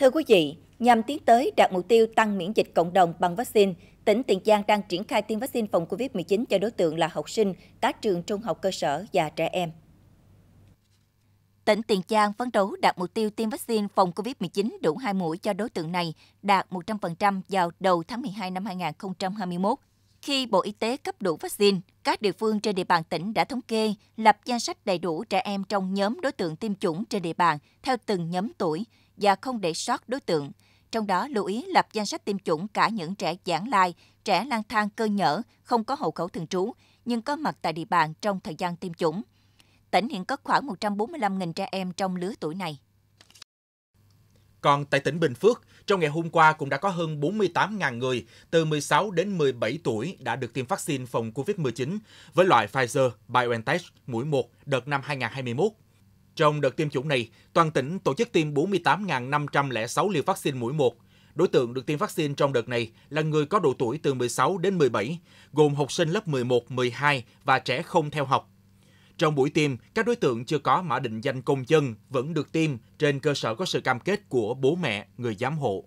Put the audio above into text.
Thưa quý vị, nhằm tiến tới đạt mục tiêu tăng miễn dịch cộng đồng bằng vaccine, tỉnh Tiền Giang đang triển khai tiêm vaccine phòng COVID-19 cho đối tượng là học sinh, các trường trung học cơ sở và trẻ em. Tỉnh Tiền Giang phấn đấu đạt mục tiêu tiêm vaccine phòng COVID-19 đủ 2 mũi cho đối tượng này đạt 100% vào đầu tháng 12 năm 2021. Khi Bộ Y tế cấp đủ vaccine, các địa phương trên địa bàn tỉnh đã thống kê, lập danh sách đầy đủ trẻ em trong nhóm đối tượng tiêm chủng trên địa bàn theo từng nhóm tuổi và không để sót đối tượng. Trong đó lưu ý lập danh sách tiêm chủng cả những trẻ giảng lai, trẻ lang thang cơ nhở, không có hộ khẩu thường trú, nhưng có mặt tại địa bàn trong thời gian tiêm chủng. Tỉnh hiện có khoảng 145.000 trẻ em trong lứa tuổi này. Còn tại tỉnh Bình Phước, trong ngày hôm qua cũng đã có hơn 48.000 người từ 16 đến 17 tuổi đã được tiêm vaccine phòng COVID-19 với loại Pfizer-BioNTech mũi 1 đợt năm 2021. Trong đợt tiêm chủng này, toàn tỉnh tổ chức tiêm 48.506 liều vaccine mũi 1. Đối tượng được tiêm vaccine trong đợt này là người có độ tuổi từ 16 đến 17, gồm học sinh lớp 11, 12 và trẻ không theo học. Trong buổi tiêm, các đối tượng chưa có mã định danh công dân vẫn được tiêm trên cơ sở có sự cam kết của bố mẹ, người giám hộ.